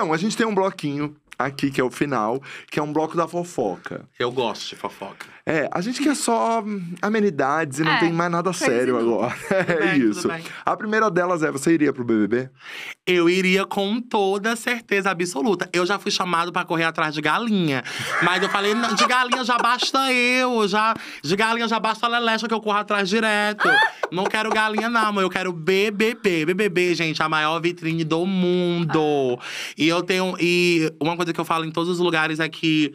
Então, a gente tem um bloquinho aqui, que é o final, que é um bloco da fofoca. Eu gosto de fofoca. É, a gente quer só hum, amenidades e não É, tem mais nada sério agora. É bem, isso. A primeira delas é: você iria pro BBB? Eu iria com toda certeza absoluta. Eu já fui chamado pra correr atrás de galinha. Mas eu falei, "Não, de galinha já basta eu, já de galinha já basta a lelecha que eu corro atrás direto. Ah, não quero galinha, não, mãe. eu quero BBB. BBB, gente, a maior vitrine do mundo. E eu tenho. E uma coisa que eu falo em todos os lugares é que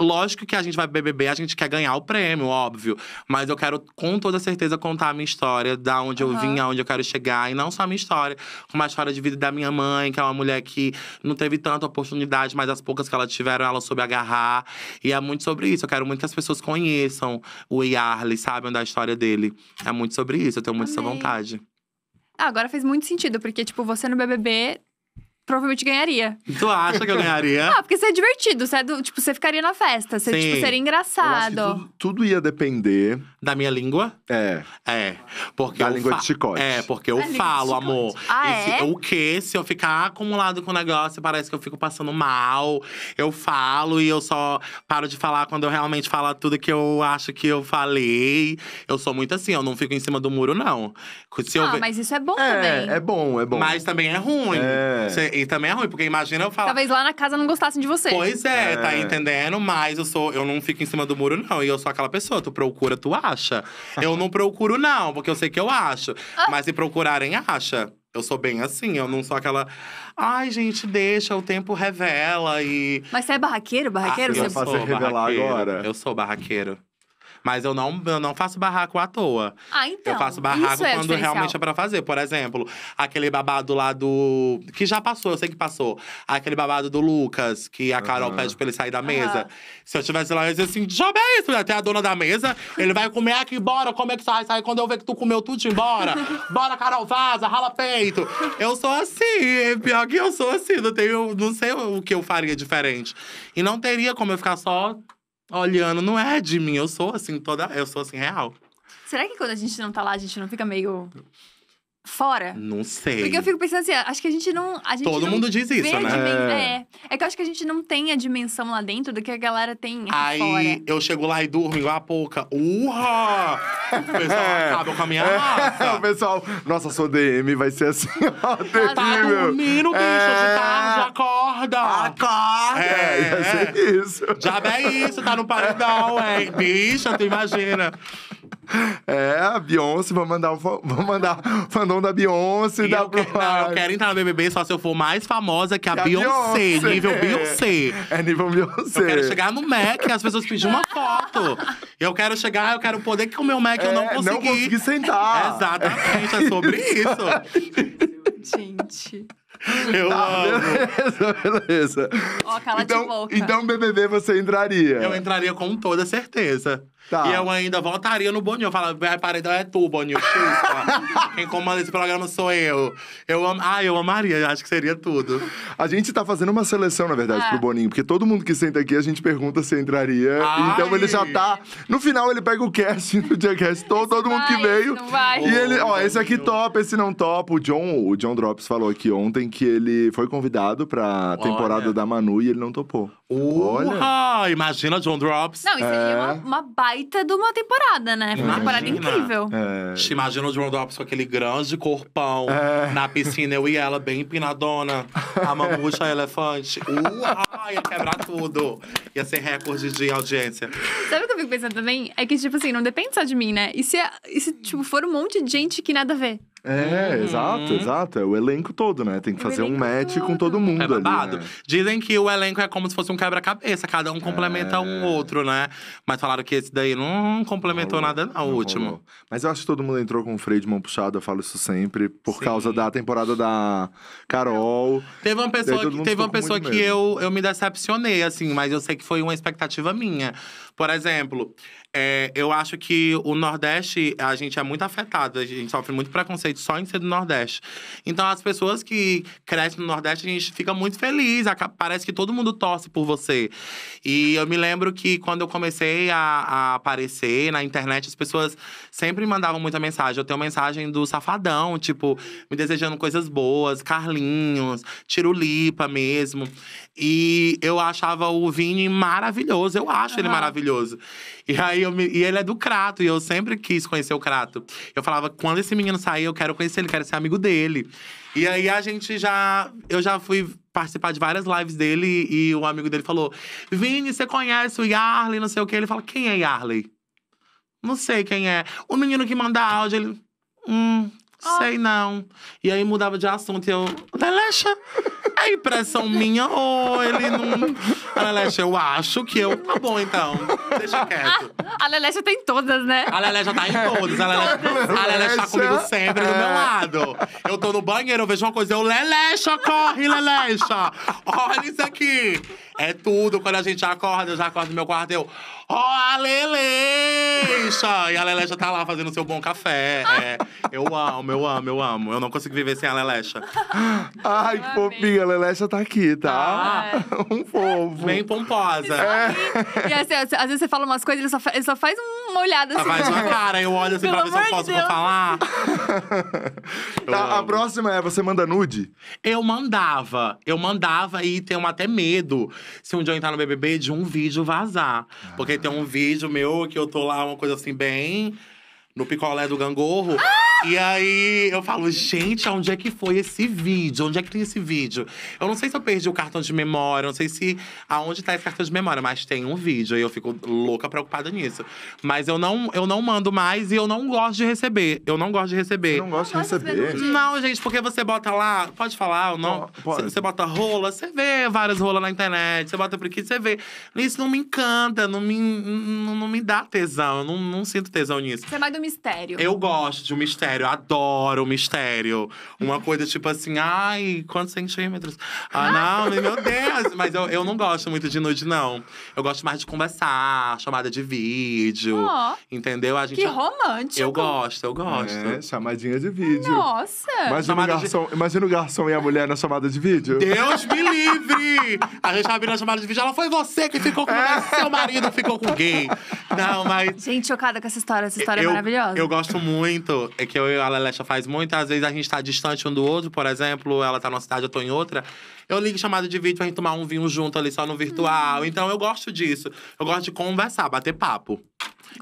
Lógico que a gente vai BBB, a gente quer ganhar o prêmio, óbvio. Mas eu quero, com toda certeza, contar a minha história, da onde uhum. eu vim, aonde eu quero chegar. E não só a minha história, como a história de vida da minha mãe, que é uma mulher que não teve tanta oportunidade, mas as poucas que ela tiveram, ela soube agarrar. E é muito sobre isso. Eu quero muito que as pessoas conheçam o Yarley, sabem da é história dele. É muito sobre isso, eu tenho muito Amei. essa vontade. Ah, agora fez muito sentido, porque, tipo, você no BBB provavelmente ganharia. Tu acha que eu ganharia? ah, porque você é divertido. Você é do, tipo, você ficaria na festa. Você, tipo, seria engraçado. Tudo, tudo, ia depender. Da minha língua? É. É. Porque da língua de chicote. É, porque eu falo, amor. Ah, é? O que Se eu ficar acumulado com o negócio, parece que eu fico passando mal. Eu falo e eu só paro de falar quando eu realmente falo tudo que eu acho que eu falei. Eu sou muito assim, eu não fico em cima do muro, não. Se ah, ve... mas isso é bom é, também. É bom, é bom. Mas também é ruim. É. E também é ruim, porque imagina eu falar. Talvez lá na casa não gostassem de você. Pois é, é, tá entendendo? Mas eu sou, eu não fico em cima do muro, não. E eu sou aquela pessoa, tu procura, tu acha. eu não procuro, não, porque eu sei que eu acho. Ah. Mas se procurarem, acha. Eu sou bem assim, eu não sou aquela. Ai, gente, deixa, o tempo revela e. Mas você é barraqueiro? Barraqueiro? Ah, você eu revelar agora. Eu sou barraqueiro. Mas eu não, eu não faço barraco à toa. Ah, então. Eu faço barraco é quando realmente é pra fazer. Por exemplo, aquele babado lá do. Que já passou, eu sei que passou. Aquele babado do Lucas, que a Carol uhum. pede pra ele sair da mesa. Uhum. Se eu tivesse lá, eu ia dizer assim: joga é isso, até a dona da mesa. Ele vai comer aqui, bora, como é que sai? Sai quando eu ver que tu comeu tudo, embora. Bora, Carol, vaza, rala peito. Eu sou assim, é pior que eu sou assim, não tenho. Não sei o que eu faria diferente. E não teria como eu ficar só olhando, não é de mim, eu sou assim, toda. Eu sou assim, real. Será que quando a gente não tá lá, a gente não fica meio fora? Não sei. Porque eu fico pensando assim, acho que a gente não. A gente Todo não mundo diz isso, né? É. é que eu acho que a gente não tem a dimensão lá dentro do que a galera tem. Aí fora. eu chego lá e durmo igual a pouca. Urra! O pessoal é. acaba com a minha raça. o pessoal, nossa, sua DM vai ser assim, ó, Tá dormindo, bicho, é... de tarde, acorda! Acorda! É, é, é. isso. Já é isso, tá no paredão, hein Bicha, tu imagina. É, a Beyoncé, vou mandar, vou mandar fandom da Beyoncé e da eu que, Não, eu quero entrar no BBB só se eu for mais famosa que a, Beyoncé, Beyoncé, nível Beyoncé. É, nível Beyoncé. Eu quero chegar no Mac e as pessoas pedem uma foto. Eu quero chegar, eu quero poder que o meu Mac é, eu não consegui. É, não consegui sentar. Exatamente, é sobre isso. Gente. Eu tá, amo. Beleza, beleza. Ó, cala então, de boca. Então, BBB, você entraria? Eu entraria com toda certeza. Tá. E eu ainda voltaria no Boninho. Eu falava, vai, paredão é tu, Boninho. Chupa. Quem comanda esse programa sou eu. Eu am... Ah, eu amaria, acho que seria tudo. A gente tá fazendo uma seleção, na verdade, é. pro Boninho. Porque todo mundo que senta aqui, a gente pergunta se entraria. Ai. Então ele já tá. No final, ele pega o cast do Jackass todo, todo vai, mundo que veio. Não vai. E ele, ó, esse aqui topa, esse não topa. O John, o John Drops falou aqui ontem que ele foi convidado pra temporada Olha. da Manu e ele não topou. Uh, Olha. Imagina John Drops. Não, isso é. uma, uma baita baita de uma temporada, né? Foi uma temporada incrível. É. Te imagina o John Drops com aquele grande corpão é. na piscina, eu e ela, bem empinadona. A mamucha, a elefante. Uau, ia quebrar tudo. Ia ser recorde de audiência. Sabe o que eu fico pensando também? É que, tipo assim, não depende só de mim, né? E se, e se tipo, for um monte de gente que nada a ver? É, uhum. exato, exato. É o elenco todo, né? Tem que fazer um match todo. com todo mundo. É babado. Ali, né? Dizem que o elenco é como se fosse um quebra-cabeça, cada um complementa é... um outro, né? Mas falaram que esse daí não complementou rolou, nada, não, o último. Rolou. Mas eu acho que todo mundo entrou com o freio de mão puxada, eu falo isso sempre, por Sim. causa da temporada da Carol. Teve uma pessoa que, teve uma pessoa que eu, eu me decepcionei, assim, mas eu sei que foi uma expectativa minha. Por exemplo. É, eu acho que o Nordeste, a gente é muito afetado, a gente sofre muito preconceito só em ser do Nordeste. Então, as pessoas que crescem no Nordeste, a gente fica muito feliz, parece que todo mundo torce por você. E eu me lembro que quando eu comecei a, a aparecer na internet, as pessoas sempre mandavam muita mensagem. Eu tenho mensagem do Safadão, tipo, me desejando coisas boas, Carlinhos, Tirulipa mesmo. E eu achava o Vini maravilhoso, eu acho uhum. ele maravilhoso. E aí eu me... e ele é do Crato, e eu sempre quis conhecer o Crato. Eu falava, quando esse menino sair, eu quero conhecer ele, quero ser amigo dele. E aí a gente já. Eu já fui participar de várias lives dele e o amigo dele falou: Vini, você conhece o Yarley, não sei o quê. Ele fala: quem é Yarley? Não sei quem é. O menino que manda áudio, ele. Hum, ah. sei não. E aí mudava de assunto e eu. Lelecha! A impressão minha, ou oh, ele não. A eu acho que eu. Tá bom, então. Deixa quieto. A, a tem todas, né? A Leleche tá em todas. A a tá comigo sempre do meu é. lado. Eu tô no banheiro, eu vejo uma coisa, eu, Lelecha, corre, Lelecha! Olha isso aqui! É tudo. Quando a gente acorda, eu já acordo no meu quarto, eu. Ó, oh, a E a Lelecha tá lá fazendo seu bom café. É, eu amo, eu amo, eu amo. Eu não consigo viver sem a Lelecha. Ai, que fofinha, a Lelecha tá aqui, tá? tá. Um fofo. Bem pomposa. É. E assim, às vezes você fala umas coisas, ele só, fa ele só faz uma olhada assim. Tá faz uma cara, eu olho assim Pelo pra ver se eu posso Deus. falar. Tá, a próxima é, você manda nude? Eu mandava. Eu mandava e tenho até medo, se um dia eu entrar no BBB, de um vídeo vazar. Ah. Porque tem um vídeo meu que eu tô lá, uma coisa assim, bem no picolé do gangorro. Ah! E aí eu falo, gente, onde é que foi esse vídeo? Onde é que tem esse vídeo? Eu não sei se eu perdi o cartão de memória, não sei se aonde tá esse cartão de memória, mas tem um vídeo e eu fico louca preocupada nisso. Mas eu não, eu não mando mais e eu não gosto de receber. Eu não gosto de receber. não gosto de receber? Não, gente, porque você bota lá, pode falar ou não? Pode. Você bota rola, você vê várias rolas na internet, você bota por aqui, você vê. Isso não me encanta, não me, não, não me dá tesão, eu não, não sinto tesão nisso. Você vai é do mistério. Eu gosto de um mistério mistério, adoro mistério. Uma coisa tipo assim, ai, quantos centímetros? Ah, não, meu Deus! Mas eu, eu não gosto muito de nude, não. Eu gosto mais de conversar, chamada de vídeo. Oh, entendeu? A gente, que é romântico! Eu gosto, eu gosto. É, chamadinha de vídeo. Nossa! Imagina, o garçom, de... imagina o garçom e a mulher na chamada de vídeo. Deus me livre! A gente abriu na chamada de vídeo, ela foi você que ficou com é. seu marido ficou com gay. Não, mas. Gente, chocada com essa história. Essa história é eu, é maravilhosa. Eu gosto muito, é que eu e a Lelecha faz muito. Às vezes a gente tá distante um do outro, por exemplo, ela tá numa cidade, eu tô em outra. Eu ligo chamada de vídeo pra gente tomar um vinho junto ali, só no virtual. Hum. Então eu gosto disso. Eu gosto de conversar, bater papo.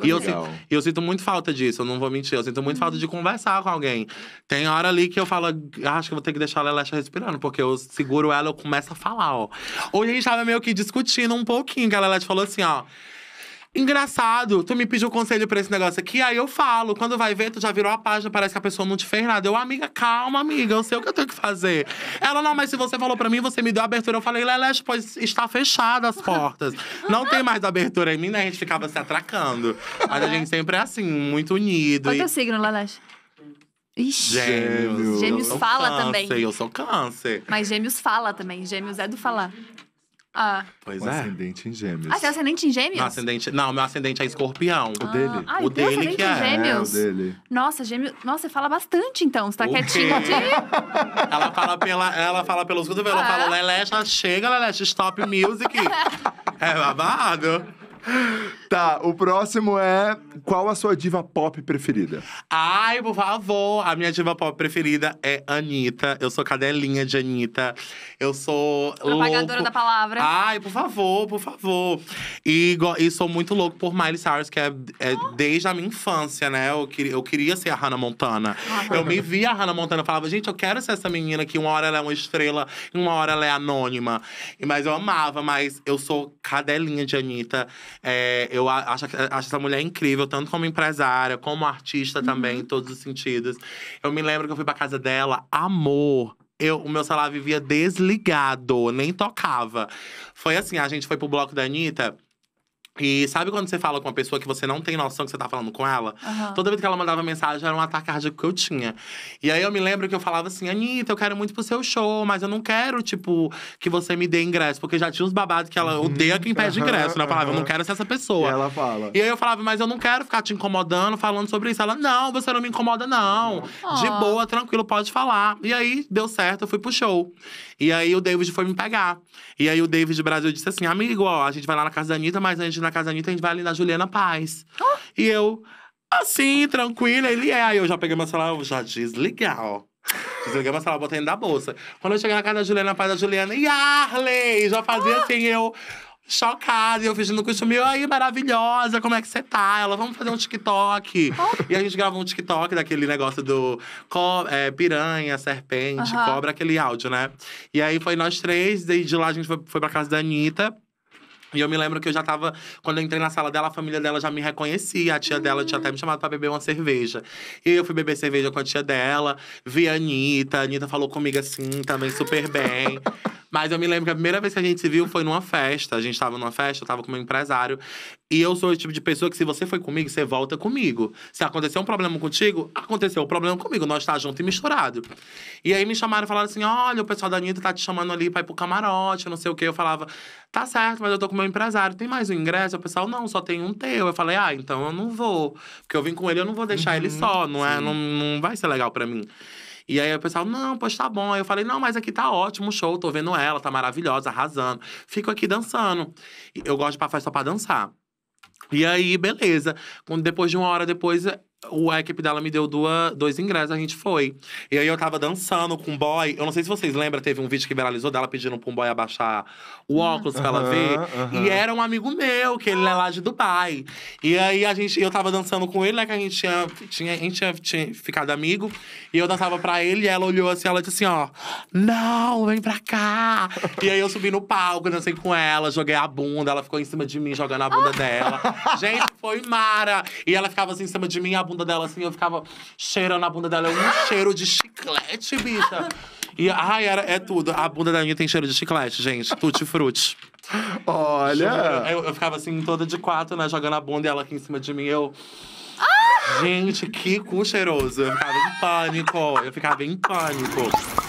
E eu, sinto, eu sinto muito falta disso, eu não vou mentir. Eu sinto muito hum. falta de hum. conversar com alguém. Tem hora ali que eu falo, ah, acho que vou ter que deixar a Lelecha respirando, porque eu seguro ela, e eu começo a falar, ó. Hoje a gente tava meio que discutindo um pouquinho, que a Lelecha falou assim, ó. Engraçado, tu me pediu conselho pra esse negócio aqui, aí eu falo. Quando vai ver, tu já virou a página, parece que a pessoa não te fez nada. Eu, amiga, calma, amiga, eu sei o que eu tenho que fazer. Ela, não, mas se você falou pra mim, você me deu a abertura. Eu falei, Leleste, pois está fechada as portas. Não tem mais abertura em mim, né? A gente ficava se atracando. Mas a gente sempre é assim, muito unido. Qual é e... teu signo, Leleste? Ixi, gêmeos. Gêmeos fala câncer, também. Eu sou câncer. Mas gêmeos fala também. Gêmeos é do falar. Ah. Pois é. ascendente em gêmeos. Ah, seu ascendente em gêmeos? Meu ascendente, não, meu ascendente é escorpião. Ah. O dele? Ah, o dele que é. em gêmeos? É, o dele. Nossa, gêmeos. Nossa, você fala bastante então. Você tá quietinha aqui? ela, fala pela, ela fala pelos cotovelos, ah. ela fala, Lelé, já chega, Lelé, stop music. é babado. Tá, o próximo é qual a sua diva pop preferida? Ai, por favor, a minha diva pop preferida é Anitta. Eu sou cadelinha de Anitta. Eu sou Propagadora louco. da palavra. Ai, por favor, por favor. E, e sou muito louco por Miley Cyrus, que é, é oh. desde a minha infância, né? Eu, queria, eu queria ser a Hannah Montana. Ah. Eu me via a Hannah Montana, e falava, gente, eu quero ser essa menina que uma hora ela é uma estrela, uma hora ela é anônima. Mas eu amava, mas eu sou cadelinha de Anitta. É, eu acho, acho essa mulher incrível, tanto como empresária, como artista uhum. também, em todos os sentidos. Eu me lembro que eu fui pra casa dela, amor. Eu, o meu celular vivia desligado, nem tocava. Foi assim, a gente foi pro bloco da Anitta. E sabe quando você fala com uma pessoa que você não tem noção que você tá falando com ela? Uhum. Toda vez que ela mandava mensagem, era um ataque cardíaco que eu tinha. E aí eu me lembro que eu falava assim, Anitta, eu quero muito pro seu show, mas eu não quero, tipo, que você me dê ingresso. Porque já tinha uns babados que ela odeia quem pede ingresso, né? Eu falava, eu não quero ser essa pessoa. E ela fala. E aí eu falava, mas eu não quero ficar te incomodando, falando sobre isso. Ela, não, você não me incomoda, não. De ah. boa, tranquilo, pode falar. E aí deu certo, eu fui pro show. E aí o David foi me pegar. E aí o David Brasil disse assim: amigo, ó, a gente vai lá na casa da Anitta, mas a gente na casa da Anitta, a gente vai ali na Juliana Paz. Ah. E eu, assim, tranquila, ele é. Aí eu já peguei meu celular, eu já desligar, ó. Desliguei meu celular, botei dentro da bolsa. Quando eu cheguei na casa da Juliana Paz, a Juliana, e Arley! Já fazia ah. assim, eu chocada, e eu fingindo que sumiu. Aí, maravilhosa, como é que você tá? Ela, vamos fazer um TikTok. E a gente gravou um TikTok daquele negócio do co é, piranha, serpente, uh -huh. cobra, aquele áudio, né? E aí foi nós três, e de lá a gente foi, foi pra casa da Anitta. E eu me lembro que eu já tava. Quando eu entrei na sala dela, a família dela já me reconhecia. A tia dela tinha até me chamado para beber uma cerveja. E eu fui beber cerveja com a tia dela, vi a Anitta. A Anitta falou comigo assim, também super bem. Mas eu me lembro que a primeira vez que a gente se viu foi numa festa. A gente tava numa festa, eu tava com meu empresário. E eu sou o tipo de pessoa que, se você foi comigo, você volta comigo. Se aconteceu um problema contigo, aconteceu o um problema comigo. Nós tá junto e misturado. E aí me chamaram e falaram assim: olha, o pessoal da Anitta tá te chamando ali pra ir pro camarote, não sei o quê. Eu falava, tá certo, mas eu tô com meu empresário. Tem mais um ingresso? O pessoal, não, só tem um teu. Eu falei, ah, então eu não vou. Porque eu vim com ele, eu não vou deixar uhum, ele só. Não, é, sim. é, não, não vai ser legal para mim. E aí o pessoal, não, pois tá bom. Aí eu falei, não, mas aqui tá ótimo o show, tô vendo ela, tá maravilhosa, arrasando. Fico aqui dançando. Eu gosto de ir pra festa pra dançar. E aí, beleza. Quando depois de uma hora depois, o, a equipe dela me deu duas, dois ingressos, a gente foi. E aí eu tava dançando com um boy. Eu não sei se vocês lembram, teve um vídeo que viralizou dela pedindo pra um boy abaixar o uhum. óculos uhum, pra ela ver. Uhum. E era um amigo meu, que ele é lá de Dubai. E aí a gente, eu tava dançando com ele, né? Que a gente tinha, tinha, a gente tinha, tinha ficado amigo. E eu dançava pra ele, e ela olhou assim, ela disse assim, ó. Não, vem pra cá! e aí eu subi no palco, dancei com ela, joguei a bunda, ela ficou em cima de mim, jogando a bunda dela. Gente, foi Mara! E ela ficava assim em cima de mim, a bunda dela assim, eu ficava cheirando a bunda dela. É um cheiro de chiclete, bicha. E ai, era, é tudo. A bunda da Anitta tem cheiro de chiclete, gente. Tutti frutti. Olha! Eu, eu, ficava assim, toda de quatro, né? Jogando a bunda e ela aqui em cima de mim. Eu. Ah! Gente, que cu cheiroso. Eu ficava em pânico. Eu ficava em pânico.